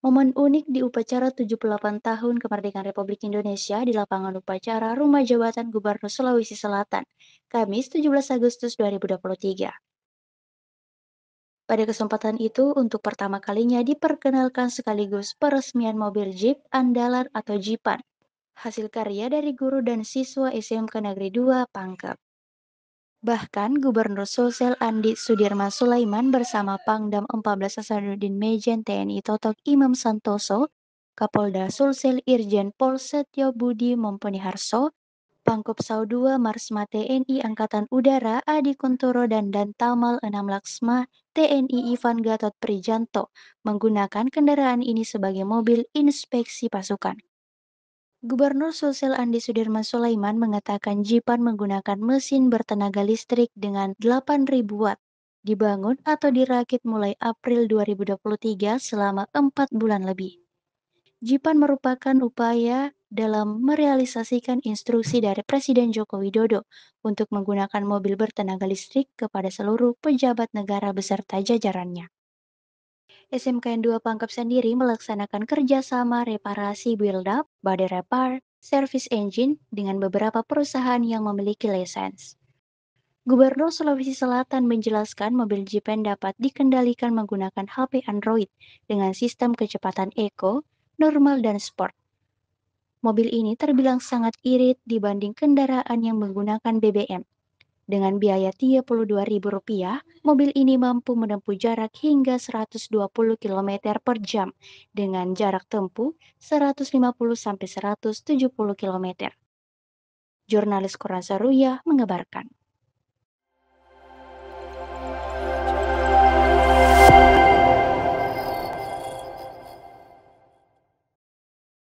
Momen unik di upacara 78 tahun kemerdekaan Republik Indonesia di lapangan upacara Rumah Jabatan Gubernur Sulawesi Selatan, Kamis 17 Agustus 2023. Pada kesempatan itu, untuk pertama kalinya diperkenalkan sekaligus peresmian mobil Jeep andalan atau Jipan, hasil karya dari guru dan siswa SMK Negeri 2 Pangkep. Bahkan Gubernur Sulsel Andi Sudirman Sulaiman bersama Pangdam 14 Hasanuddin Mejen TNI Totok Imam Santoso, Kapolda Sulsel Irjen Pol Setyo Budi Harso, Pangkop Sau 2 Marsma TNI Angkatan Udara Adi Kuntoro dan Dan Dantamal 6 Laksma TNI Ivan Gatot Prijanto menggunakan kendaraan ini sebagai mobil inspeksi pasukan. Gubernur Sulsel Andi Sudirman Sulaiman mengatakan Jipan menggunakan mesin bertenaga listrik dengan 8.000 watt. Dibangun atau dirakit mulai April 2023 selama 4 bulan lebih. Jipan merupakan upaya dalam merealisasikan instruksi dari Presiden Joko Widodo untuk menggunakan mobil bertenaga listrik kepada seluruh pejabat negara beserta jajarannya. SMKN 2 Pangkep sendiri melaksanakan kerjasama reparasi build-up, body repair, service engine dengan beberapa perusahaan yang memiliki lisensi. Gubernur Sulawesi Selatan menjelaskan mobil Jeepen dapat dikendalikan menggunakan HP Android dengan sistem kecepatan Eco, Normal, dan Sport. Mobil ini terbilang sangat irit dibanding kendaraan yang menggunakan BBM, dengan biaya Rp32.000, mobil ini mampu menempuh jarak hingga 120 km per jam dengan jarak tempuh 150-170 km. Jurnalis Koran Saruya mengabarkan.